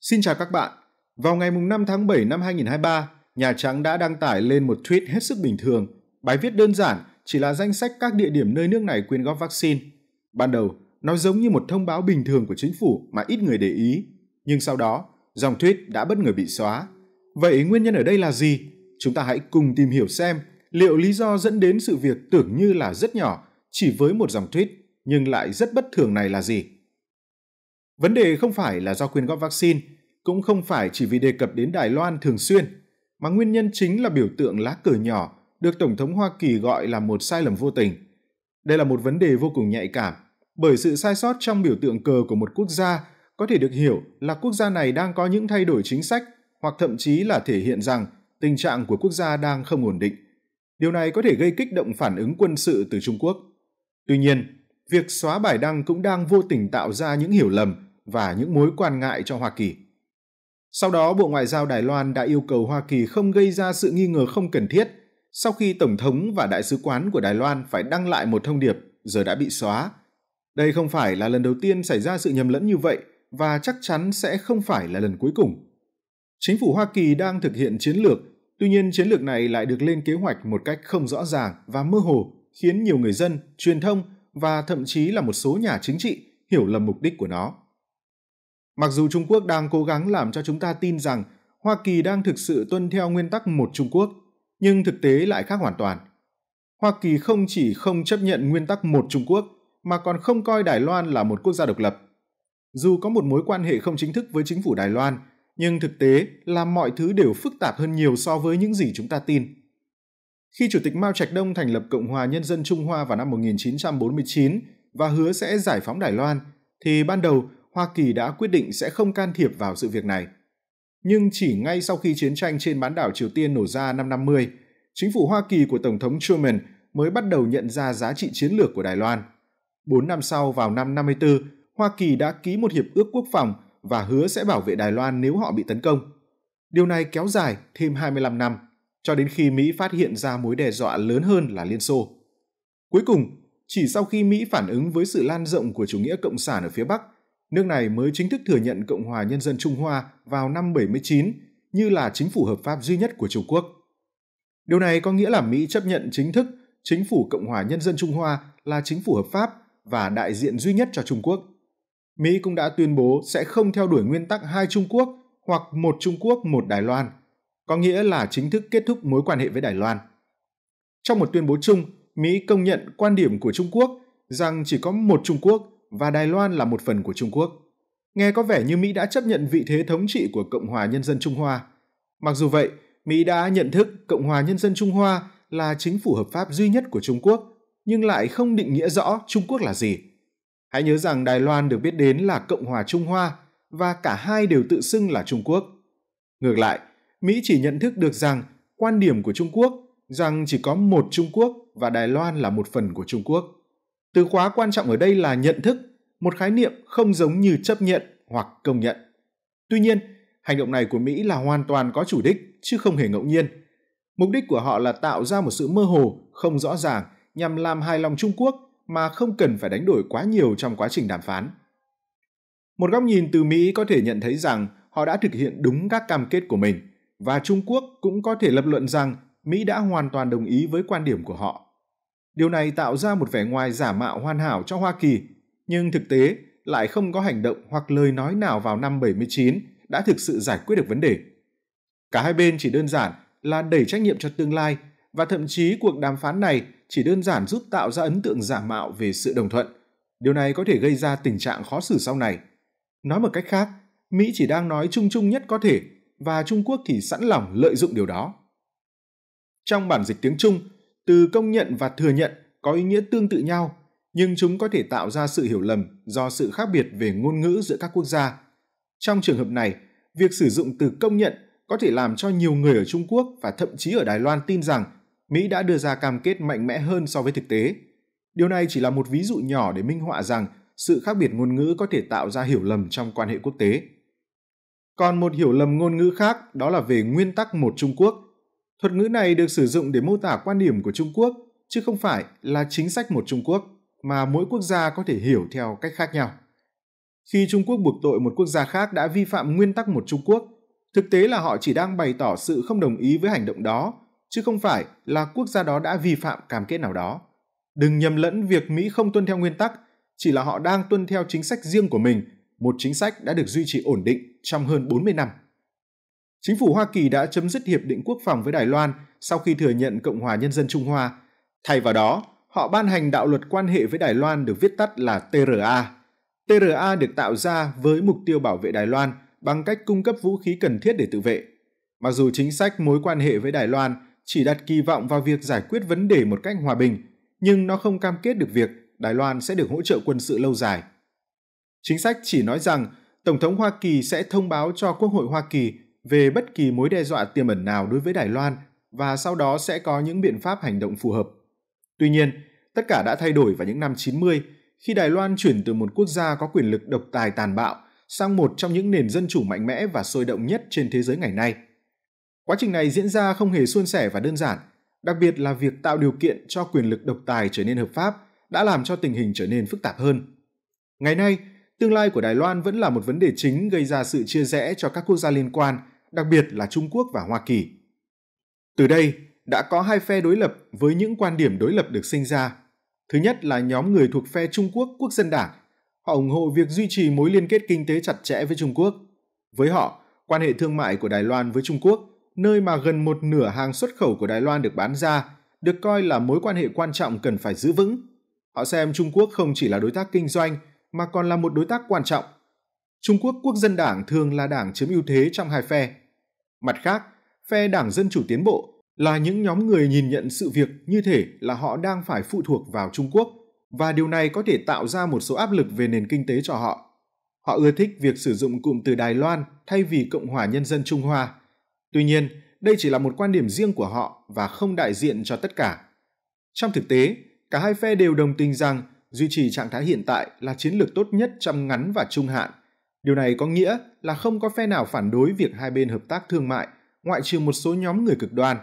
Xin chào các bạn. Vào ngày 5 tháng 7 năm 2023, Nhà Trắng đã đăng tải lên một tweet hết sức bình thường. Bài viết đơn giản chỉ là danh sách các địa điểm nơi nước này quyên góp vaccine. Ban đầu, nó giống như một thông báo bình thường của chính phủ mà ít người để ý. Nhưng sau đó, dòng tweet đã bất ngờ bị xóa. Vậy nguyên nhân ở đây là gì? Chúng ta hãy cùng tìm hiểu xem liệu lý do dẫn đến sự việc tưởng như là rất nhỏ chỉ với một dòng tweet nhưng lại rất bất thường này là gì. Vấn đề không phải là do quyên góp vaccine, cũng không phải chỉ vì đề cập đến Đài Loan thường xuyên, mà nguyên nhân chính là biểu tượng lá cờ nhỏ được Tổng thống Hoa Kỳ gọi là một sai lầm vô tình. Đây là một vấn đề vô cùng nhạy cảm, bởi sự sai sót trong biểu tượng cờ của một quốc gia có thể được hiểu là quốc gia này đang có những thay đổi chính sách hoặc thậm chí là thể hiện rằng tình trạng của quốc gia đang không ổn định. Điều này có thể gây kích động phản ứng quân sự từ Trung Quốc. Tuy nhiên, việc xóa bài đăng cũng đang vô tình tạo ra những hiểu lầm và những mối quan ngại cho Hoa Kỳ. Sau đó, Bộ Ngoại giao Đài Loan đã yêu cầu Hoa Kỳ không gây ra sự nghi ngờ không cần thiết sau khi Tổng thống và Đại sứ quán của Đài Loan phải đăng lại một thông điệp giờ đã bị xóa. Đây không phải là lần đầu tiên xảy ra sự nhầm lẫn như vậy và chắc chắn sẽ không phải là lần cuối cùng. Chính phủ Hoa Kỳ đang thực hiện chiến lược, tuy nhiên chiến lược này lại được lên kế hoạch một cách không rõ ràng và mơ hồ, khiến nhiều người dân, truyền thông và thậm chí là một số nhà chính trị hiểu lầm mục đích của nó. Mặc dù Trung Quốc đang cố gắng làm cho chúng ta tin rằng Hoa Kỳ đang thực sự tuân theo nguyên tắc một Trung Quốc, nhưng thực tế lại khác hoàn toàn. Hoa Kỳ không chỉ không chấp nhận nguyên tắc một Trung Quốc mà còn không coi Đài Loan là một quốc gia độc lập. Dù có một mối quan hệ không chính thức với chính phủ Đài Loan, nhưng thực tế là mọi thứ đều phức tạp hơn nhiều so với những gì chúng ta tin. Khi Chủ tịch Mao Trạch Đông thành lập Cộng hòa Nhân dân Trung Hoa vào năm 1949 và hứa sẽ giải phóng Đài Loan, thì ban đầu Hoa Kỳ đã quyết định sẽ không can thiệp vào sự việc này. Nhưng chỉ ngay sau khi chiến tranh trên bán đảo Triều Tiên nổ ra năm 50, chính phủ Hoa Kỳ của Tổng thống Truman mới bắt đầu nhận ra giá trị chiến lược của Đài Loan. Bốn năm sau vào năm 54, Hoa Kỳ đã ký một hiệp ước quốc phòng và hứa sẽ bảo vệ Đài Loan nếu họ bị tấn công. Điều này kéo dài thêm 25 năm, cho đến khi Mỹ phát hiện ra mối đe dọa lớn hơn là Liên Xô. Cuối cùng, chỉ sau khi Mỹ phản ứng với sự lan rộng của chủ nghĩa cộng sản ở phía Bắc – nước này mới chính thức thừa nhận Cộng hòa Nhân dân Trung Hoa vào năm 79 như là chính phủ hợp pháp duy nhất của Trung Quốc. Điều này có nghĩa là Mỹ chấp nhận chính thức chính phủ Cộng hòa Nhân dân Trung Hoa là chính phủ hợp pháp và đại diện duy nhất cho Trung Quốc. Mỹ cũng đã tuyên bố sẽ không theo đuổi nguyên tắc hai Trung Quốc hoặc một Trung Quốc một Đài Loan, có nghĩa là chính thức kết thúc mối quan hệ với Đài Loan. Trong một tuyên bố chung, Mỹ công nhận quan điểm của Trung Quốc rằng chỉ có một Trung Quốc và Đài Loan là một phần của Trung Quốc. Nghe có vẻ như Mỹ đã chấp nhận vị thế thống trị của Cộng hòa Nhân dân Trung Hoa. Mặc dù vậy, Mỹ đã nhận thức Cộng hòa Nhân dân Trung Hoa là chính phủ hợp pháp duy nhất của Trung Quốc, nhưng lại không định nghĩa rõ Trung Quốc là gì. Hãy nhớ rằng Đài Loan được biết đến là Cộng hòa Trung Hoa và cả hai đều tự xưng là Trung Quốc. Ngược lại, Mỹ chỉ nhận thức được rằng quan điểm của Trung Quốc rằng chỉ có một Trung Quốc và Đài Loan là một phần của Trung Quốc từ khóa quan trọng ở đây là nhận thức một khái niệm không giống như chấp nhận hoặc công nhận tuy nhiên hành động này của mỹ là hoàn toàn có chủ đích chứ không hề ngẫu nhiên mục đích của họ là tạo ra một sự mơ hồ không rõ ràng nhằm làm hài lòng trung quốc mà không cần phải đánh đổi quá nhiều trong quá trình đàm phán một góc nhìn từ mỹ có thể nhận thấy rằng họ đã thực hiện đúng các cam kết của mình và trung quốc cũng có thể lập luận rằng mỹ đã hoàn toàn đồng ý với quan điểm của họ Điều này tạo ra một vẻ ngoài giả mạo hoàn hảo cho Hoa Kỳ, nhưng thực tế lại không có hành động hoặc lời nói nào vào năm 79 đã thực sự giải quyết được vấn đề. Cả hai bên chỉ đơn giản là đẩy trách nhiệm cho tương lai và thậm chí cuộc đàm phán này chỉ đơn giản giúp tạo ra ấn tượng giả mạo về sự đồng thuận. Điều này có thể gây ra tình trạng khó xử sau này. Nói một cách khác, Mỹ chỉ đang nói chung chung nhất có thể và Trung Quốc thì sẵn lòng lợi dụng điều đó. Trong bản dịch tiếng Trung, từ công nhận và thừa nhận có ý nghĩa tương tự nhau nhưng chúng có thể tạo ra sự hiểu lầm do sự khác biệt về ngôn ngữ giữa các quốc gia trong trường hợp này việc sử dụng từ công nhận có thể làm cho nhiều người ở trung quốc và thậm chí ở đài loan tin rằng mỹ đã đưa ra cam kết mạnh mẽ hơn so với thực tế điều này chỉ là một ví dụ nhỏ để minh họa rằng sự khác biệt ngôn ngữ có thể tạo ra hiểu lầm trong quan hệ quốc tế còn một hiểu lầm ngôn ngữ khác đó là về nguyên tắc một trung quốc Thuật ngữ này được sử dụng để mô tả quan điểm của Trung Quốc, chứ không phải là chính sách một Trung Quốc mà mỗi quốc gia có thể hiểu theo cách khác nhau. Khi Trung Quốc buộc tội một quốc gia khác đã vi phạm nguyên tắc một Trung Quốc, thực tế là họ chỉ đang bày tỏ sự không đồng ý với hành động đó, chứ không phải là quốc gia đó đã vi phạm cam kết nào đó. Đừng nhầm lẫn việc Mỹ không tuân theo nguyên tắc, chỉ là họ đang tuân theo chính sách riêng của mình, một chính sách đã được duy trì ổn định trong hơn 40 năm. Chính phủ Hoa Kỳ đã chấm dứt hiệp định quốc phòng với Đài Loan sau khi thừa nhận Cộng hòa Nhân dân Trung Hoa. Thay vào đó, họ ban hành đạo luật quan hệ với Đài Loan được viết tắt là TRA. TRA được tạo ra với mục tiêu bảo vệ Đài Loan bằng cách cung cấp vũ khí cần thiết để tự vệ. Mặc dù chính sách mối quan hệ với Đài Loan chỉ đặt kỳ vọng vào việc giải quyết vấn đề một cách hòa bình, nhưng nó không cam kết được việc Đài Loan sẽ được hỗ trợ quân sự lâu dài. Chính sách chỉ nói rằng Tổng thống Hoa Kỳ sẽ thông báo cho Quốc hội Hoa Kỳ về bất kỳ mối đe dọa tiềm ẩn nào đối với Đài Loan và sau đó sẽ có những biện pháp hành động phù hợp. Tuy nhiên, tất cả đã thay đổi vào những năm 90 khi Đài Loan chuyển từ một quốc gia có quyền lực độc tài tàn bạo sang một trong những nền dân chủ mạnh mẽ và sôi động nhất trên thế giới ngày nay. Quá trình này diễn ra không hề suôn sẻ và đơn giản, đặc biệt là việc tạo điều kiện cho quyền lực độc tài trở nên hợp pháp đã làm cho tình hình trở nên phức tạp hơn. Ngày nay, tương lai của Đài Loan vẫn là một vấn đề chính gây ra sự chia rẽ cho các quốc gia liên quan – đặc biệt là Trung Quốc và Hoa Kỳ. Từ đây, đã có hai phe đối lập với những quan điểm đối lập được sinh ra. Thứ nhất là nhóm người thuộc phe Trung Quốc Quốc dân Đảng. Họ ủng hộ việc duy trì mối liên kết kinh tế chặt chẽ với Trung Quốc. Với họ, quan hệ thương mại của Đài Loan với Trung Quốc, nơi mà gần một nửa hàng xuất khẩu của Đài Loan được bán ra, được coi là mối quan hệ quan trọng cần phải giữ vững. Họ xem Trung Quốc không chỉ là đối tác kinh doanh mà còn là một đối tác quan trọng Trung Quốc Quốc dân Đảng thường là đảng chiếm ưu thế trong hai phe. Mặt khác, phe Đảng Dân Chủ Tiến Bộ là những nhóm người nhìn nhận sự việc như thể là họ đang phải phụ thuộc vào Trung Quốc và điều này có thể tạo ra một số áp lực về nền kinh tế cho họ. Họ ưa thích việc sử dụng cụm từ Đài Loan thay vì Cộng hòa Nhân dân Trung Hoa. Tuy nhiên, đây chỉ là một quan điểm riêng của họ và không đại diện cho tất cả. Trong thực tế, cả hai phe đều đồng tình rằng duy trì trạng thái hiện tại là chiến lược tốt nhất trong ngắn và trung hạn – Điều này có nghĩa là không có phe nào phản đối việc hai bên hợp tác thương mại, ngoại trừ một số nhóm người cực đoan.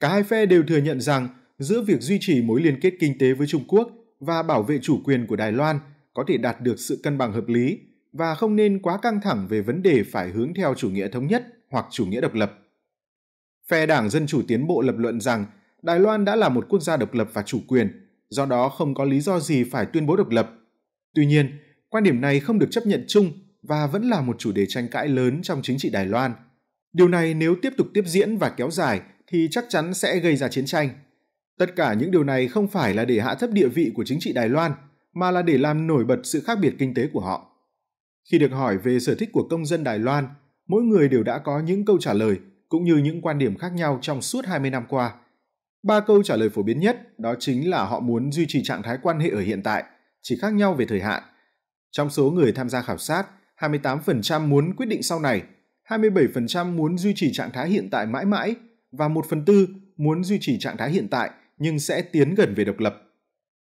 Cả hai phe đều thừa nhận rằng giữa việc duy trì mối liên kết kinh tế với Trung Quốc và bảo vệ chủ quyền của Đài Loan có thể đạt được sự cân bằng hợp lý và không nên quá căng thẳng về vấn đề phải hướng theo chủ nghĩa thống nhất hoặc chủ nghĩa độc lập. Phe Đảng Dân Chủ Tiến Bộ lập luận rằng Đài Loan đã là một quốc gia độc lập và chủ quyền, do đó không có lý do gì phải tuyên bố độc lập. Tuy nhiên, quan điểm này không được chấp nhận chung và vẫn là một chủ đề tranh cãi lớn trong chính trị Đài Loan. Điều này nếu tiếp tục tiếp diễn và kéo dài thì chắc chắn sẽ gây ra chiến tranh. Tất cả những điều này không phải là để hạ thấp địa vị của chính trị Đài Loan, mà là để làm nổi bật sự khác biệt kinh tế của họ. Khi được hỏi về sở thích của công dân Đài Loan, mỗi người đều đã có những câu trả lời cũng như những quan điểm khác nhau trong suốt 20 năm qua. Ba câu trả lời phổ biến nhất đó chính là họ muốn duy trì trạng thái quan hệ ở hiện tại, chỉ khác nhau về thời hạn. Trong số người tham gia khảo sát, 28% muốn quyết định sau này, 27% muốn duy trì trạng thái hiện tại mãi mãi và 1 phần tư muốn duy trì trạng thái hiện tại nhưng sẽ tiến gần về độc lập.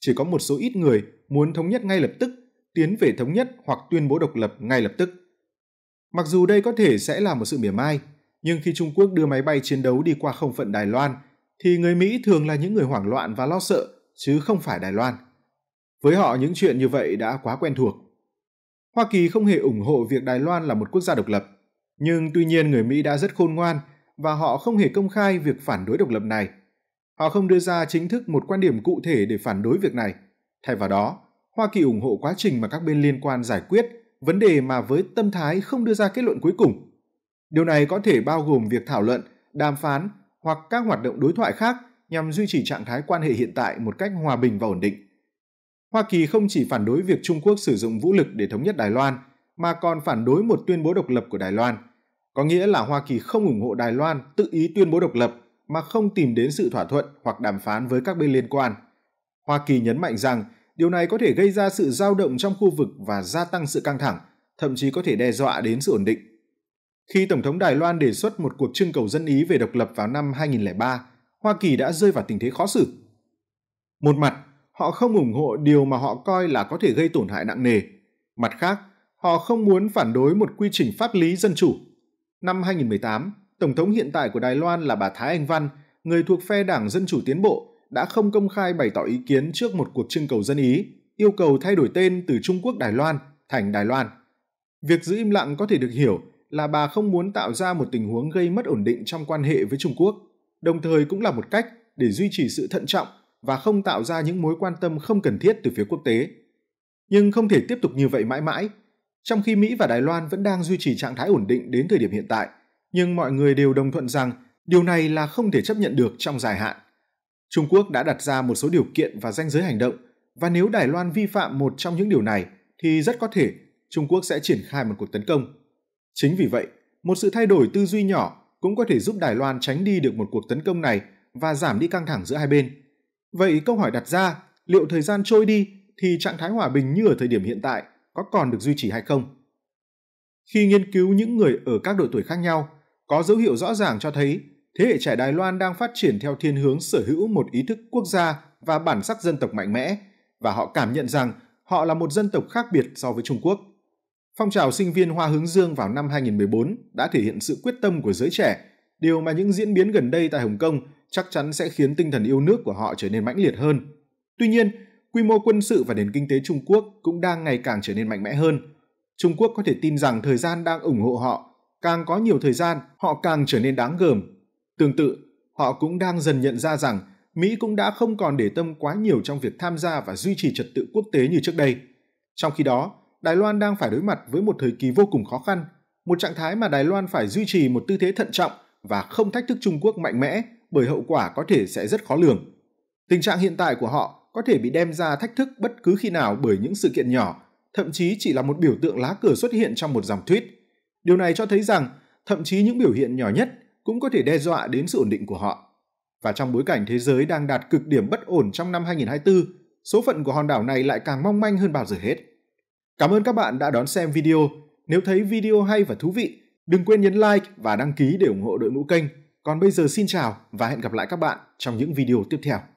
Chỉ có một số ít người muốn thống nhất ngay lập tức, tiến về thống nhất hoặc tuyên bố độc lập ngay lập tức. Mặc dù đây có thể sẽ là một sự mỉa mai, nhưng khi Trung Quốc đưa máy bay chiến đấu đi qua không phận Đài Loan, thì người Mỹ thường là những người hoảng loạn và lo sợ, chứ không phải Đài Loan. Với họ những chuyện như vậy đã quá quen thuộc. Hoa Kỳ không hề ủng hộ việc Đài Loan là một quốc gia độc lập, nhưng tuy nhiên người Mỹ đã rất khôn ngoan và họ không hề công khai việc phản đối độc lập này. Họ không đưa ra chính thức một quan điểm cụ thể để phản đối việc này. Thay vào đó, Hoa Kỳ ủng hộ quá trình mà các bên liên quan giải quyết vấn đề mà với tâm thái không đưa ra kết luận cuối cùng. Điều này có thể bao gồm việc thảo luận, đàm phán hoặc các hoạt động đối thoại khác nhằm duy trì trạng thái quan hệ hiện tại một cách hòa bình và ổn định. Hoa Kỳ không chỉ phản đối việc Trung Quốc sử dụng vũ lực để thống nhất Đài Loan, mà còn phản đối một tuyên bố độc lập của Đài Loan, có nghĩa là Hoa Kỳ không ủng hộ Đài Loan tự ý tuyên bố độc lập mà không tìm đến sự thỏa thuận hoặc đàm phán với các bên liên quan. Hoa Kỳ nhấn mạnh rằng điều này có thể gây ra sự dao động trong khu vực và gia tăng sự căng thẳng, thậm chí có thể đe dọa đến sự ổn định. Khi Tổng thống Đài Loan đề xuất một cuộc trưng cầu dân ý về độc lập vào năm 2003, Hoa Kỳ đã rơi vào tình thế khó xử. Một mặt, họ không ủng hộ điều mà họ coi là có thể gây tổn hại nặng nề. Mặt khác, họ không muốn phản đối một quy trình pháp lý dân chủ. Năm 2018, Tổng thống hiện tại của Đài Loan là bà Thái Anh Văn, người thuộc phe Đảng Dân Chủ Tiến Bộ, đã không công khai bày tỏ ý kiến trước một cuộc trưng cầu dân Ý, yêu cầu thay đổi tên từ Trung Quốc Đài Loan thành Đài Loan. Việc giữ im lặng có thể được hiểu là bà không muốn tạo ra một tình huống gây mất ổn định trong quan hệ với Trung Quốc, đồng thời cũng là một cách để duy trì sự thận trọng và không tạo ra những mối quan tâm không cần thiết từ phía quốc tế. Nhưng không thể tiếp tục như vậy mãi mãi. Trong khi Mỹ và Đài Loan vẫn đang duy trì trạng thái ổn định đến thời điểm hiện tại, nhưng mọi người đều đồng thuận rằng điều này là không thể chấp nhận được trong dài hạn. Trung Quốc đã đặt ra một số điều kiện và danh giới hành động, và nếu Đài Loan vi phạm một trong những điều này thì rất có thể Trung Quốc sẽ triển khai một cuộc tấn công. Chính vì vậy, một sự thay đổi tư duy nhỏ cũng có thể giúp Đài Loan tránh đi được một cuộc tấn công này và giảm đi căng thẳng giữa hai bên. Vậy câu hỏi đặt ra, liệu thời gian trôi đi thì trạng thái hòa bình như ở thời điểm hiện tại có còn được duy trì hay không? Khi nghiên cứu những người ở các độ tuổi khác nhau, có dấu hiệu rõ ràng cho thấy thế hệ trẻ Đài Loan đang phát triển theo thiên hướng sở hữu một ý thức quốc gia và bản sắc dân tộc mạnh mẽ và họ cảm nhận rằng họ là một dân tộc khác biệt so với Trung Quốc. Phong trào sinh viên Hoa Hướng Dương vào năm 2014 đã thể hiện sự quyết tâm của giới trẻ, điều mà những diễn biến gần đây tại Hồng Kông chắc chắn sẽ khiến tinh thần yêu nước của họ trở nên mãnh liệt hơn. Tuy nhiên, quy mô quân sự và nền kinh tế Trung Quốc cũng đang ngày càng trở nên mạnh mẽ hơn. Trung Quốc có thể tin rằng thời gian đang ủng hộ họ, càng có nhiều thời gian, họ càng trở nên đáng gờm. Tương tự, họ cũng đang dần nhận ra rằng Mỹ cũng đã không còn để tâm quá nhiều trong việc tham gia và duy trì trật tự quốc tế như trước đây. Trong khi đó, Đài Loan đang phải đối mặt với một thời kỳ vô cùng khó khăn, một trạng thái mà Đài Loan phải duy trì một tư thế thận trọng và không thách thức Trung Quốc mạnh mẽ bởi hậu quả có thể sẽ rất khó lường. Tình trạng hiện tại của họ có thể bị đem ra thách thức bất cứ khi nào bởi những sự kiện nhỏ, thậm chí chỉ là một biểu tượng lá cờ xuất hiện trong một dòng tweet. Điều này cho thấy rằng thậm chí những biểu hiện nhỏ nhất cũng có thể đe dọa đến sự ổn định của họ. Và trong bối cảnh thế giới đang đạt cực điểm bất ổn trong năm 2024, số phận của hòn đảo này lại càng mong manh hơn bao giờ hết. Cảm ơn các bạn đã đón xem video. Nếu thấy video hay và thú vị, đừng quên nhấn like và đăng ký để ủng hộ đội ngũ kênh. Còn bây giờ xin chào và hẹn gặp lại các bạn trong những video tiếp theo.